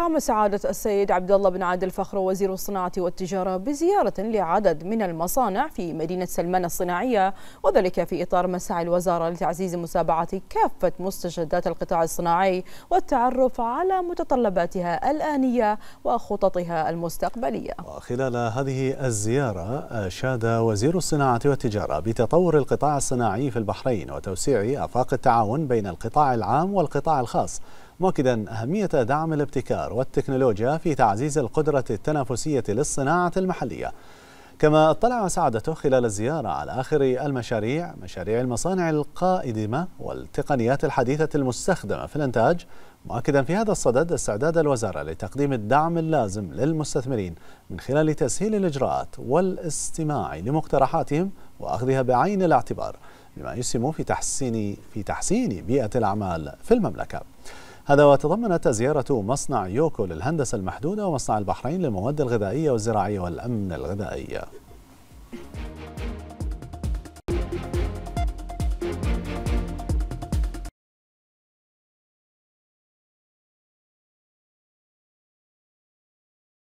قام سعادة السيد عبد الله بن عادل فخر وزير الصناعة والتجارة بزيارة لعدد من المصانع في مدينة سلمان الصناعية وذلك في إطار مسعى الوزارة لتعزيز مسابعة كافة مستجدات القطاع الصناعي والتعرف على متطلباتها الآنية وخططها المستقبلية وخلال هذه الزيارة أشاد وزير الصناعة والتجارة بتطور القطاع الصناعي في البحرين وتوسيع آفاق التعاون بين القطاع العام والقطاع الخاص مؤكدا أهمية دعم الابتكار والتكنولوجيا في تعزيز القدرة التنافسية للصناعة المحلية كما اطلع سعادته خلال الزيارة على آخر المشاريع مشاريع المصانع القائدمة والتقنيات الحديثة المستخدمة في الإنتاج مؤكدا في هذا الصدد استعداد الوزارة لتقديم الدعم اللازم للمستثمرين من خلال تسهيل الإجراءات والاستماع لمقترحاتهم وأخذها بعين الاعتبار بما يسهم في تحسين في تحسين بيئة الأعمال في المملكة. هذا وتضمنت زيارة مصنع يوكو للهندسة المحدودة ومصنع البحرين للمواد الغذائية والزراعية والأمن الغذائي